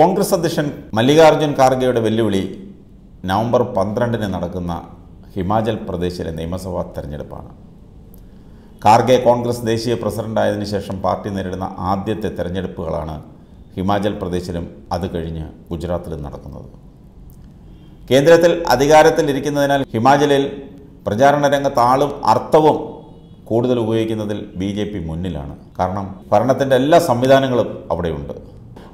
കോൺഗ്രസ് അധ്യക്ഷൻ മല്ലികാർജ്ജുൻ ഖാർഗെയുടെ വെല്ലുവിളി നവംബർ പന്ത്രണ്ടിന് നടക്കുന്ന ഹിമാചൽ പ്രദേശിലെ നിയമസഭാ തെരഞ്ഞെടുപ്പാണ് ഖാർഗെ കോൺഗ്രസ് ദേശീയ പ്രസിഡന്റായതിനു ശേഷം പാർട്ടി നേരിടുന്ന ആദ്യത്തെ തെരഞ്ഞെടുപ്പുകളാണ് ഹിമാചൽ പ്രദേശിലും അത് കഴിഞ്ഞ് ഗുജറാത്തിലും നടക്കുന്നത് കേന്ദ്രത്തിൽ അധികാരത്തിൽ ഇരിക്കുന്നതിനാൽ ഹിമാചലിൽ പ്രചാരണ രംഗത്ത് ആളും അർത്ഥവും കൂടുതൽ ഉപയോഗിക്കുന്നതിൽ ബി ജെ പി മുന്നിലാണ് കാരണം ഭരണത്തിൻ്റെ എല്ലാ സംവിധാനങ്ങളും അവിടെയുണ്ട്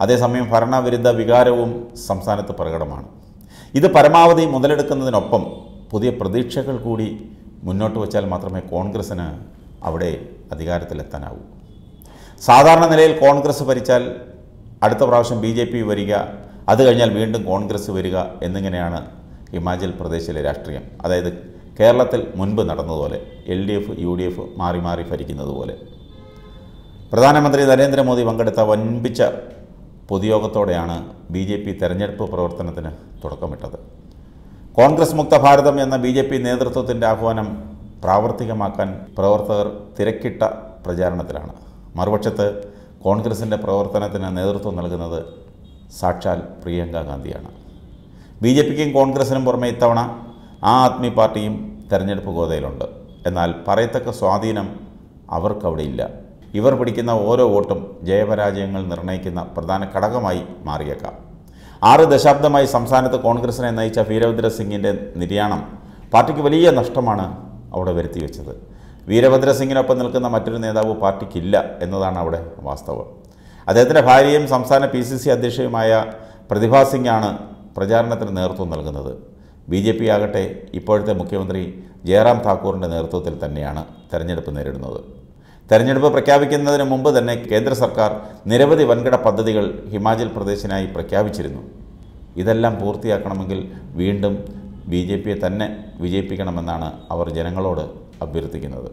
അതേസമയം ഭരണവിരുദ്ധ വികാരവും സംസ്ഥാനത്ത് പ്രകടമാണ് ഇത് പരമാവധി മുതലെടുക്കുന്നതിനൊപ്പം പുതിയ പ്രതീക്ഷകൾ കൂടി മുന്നോട്ട് വച്ചാൽ മാത്രമേ കോൺഗ്രസ്സിന് അവിടെ അധികാരത്തിലെത്താനാവൂ സാധാരണ നിലയിൽ കോൺഗ്രസ് ഭരിച്ചാൽ അടുത്ത പ്രാവശ്യം ബി ജെ പി വരിക അത് കഴിഞ്ഞാൽ വീണ്ടും കോൺഗ്രസ് വരിക എന്നിങ്ങനെയാണ് ഹിമാചൽ പ്രദേശിലെ രാഷ്ട്രീയം അതായത് കേരളത്തിൽ മുൻപ് നടന്നതുപോലെ L D F U D F മാറി മാറി ഭരിക്കുന്നതുപോലെ പ്രധാനമന്ത്രി നരേന്ദ്രമോദി പങ്കെടുത്ത വൻപിച്ച പൊതുയോഗത്തോടെയാണ് ബി ജെ പി തെരഞ്ഞെടുപ്പ് പ്രവർത്തനത്തിന് തുടക്കമിട്ടത് കോൺഗ്രസ് മുക്ത ഭാരതം എന്ന ബി ജെ പി നേതൃത്വത്തിൻ്റെ ആഹ്വാനം പ്രാവർത്തികമാക്കാൻ പ്രവർത്തകർ തിരക്കിട്ട പ്രചാരണത്തിലാണ് മറുപക്ഷത്ത് കോൺഗ്രസിൻ്റെ പ്രവർത്തനത്തിന് നേതൃത്വം നൽകുന്നത് സാക്ഷാൽ പ്രിയങ്കാ ഗാന്ധിയാണ് ബി ജെ പിക്കും കോൺഗ്രസിനും പുറമെ ഇത്തവണ ആ ആദ്മി പാർട്ടിയും തെരഞ്ഞെടുപ്പ് ഗോതയിലുണ്ട് എന്നാൽ പറയത്തക്ക സ്വാധീനം അവർക്കവിടെയില്ല ഇവർ പിടിക്കുന്ന ഓരോ വോട്ടും ജയപരാജയങ്ങൾ നിർണ്ണയിക്കുന്ന പ്രധാന ഘടകമായി മാറിയേക്കാം ആറ് ദശാബ്ദമായി സംസ്ഥാനത്ത് കോൺഗ്രസിനെ നയിച്ച വീരഭദ്ര സിംഗിൻ്റെ നിര്യാണം പാർട്ടിക്ക് വലിയ നഷ്ടമാണ് അവിടെ വരുത്തിവെച്ചത് വെച്ചത് വീരഭദ്ര സിംഗിനൊപ്പം നിൽക്കുന്ന മറ്റൊരു നേതാവ് പാർട്ടിക്കില്ല എന്നതാണ് അവിടെ വാസ്തവം അദ്ദേഹത്തിൻ്റെ ഭാര്യയും സംസ്ഥാന പി സി സി അധ്യക്ഷയുമായ പ്രതിഭാ സിംഗാണ് പ്രചാരണത്തിന് നേതൃത്വം നൽകുന്നത് ബി ജെ പി ആകട്ടെ ഇപ്പോഴത്തെ മുഖ്യമന്ത്രി ജയറാം താക്കൂറിൻ്റെ നേതൃത്വത്തിൽ തന്നെയാണ് തെരഞ്ഞെടുപ്പ് നേരിടുന്നത് തെരഞ്ഞെടുപ്പ് പ്രഖ്യാപിക്കുന്നതിന് മുമ്പ് തന്നെ കേന്ദ്ര സർക്കാർ നിരവധി വൻകിട പദ്ധതികൾ ഹിമാചൽ പ്രദേശിനായി പ്രഖ്യാപിച്ചിരുന്നു ഇതെല്ലാം പൂർത്തിയാക്കണമെങ്കിൽ വീണ്ടും ബി ജെ പിയെ തന്നെ വിജയിപ്പിക്കണമെന്നാണ് അവർ ജനങ്ങളോട് അഭ്യർത്ഥിക്കുന്നത്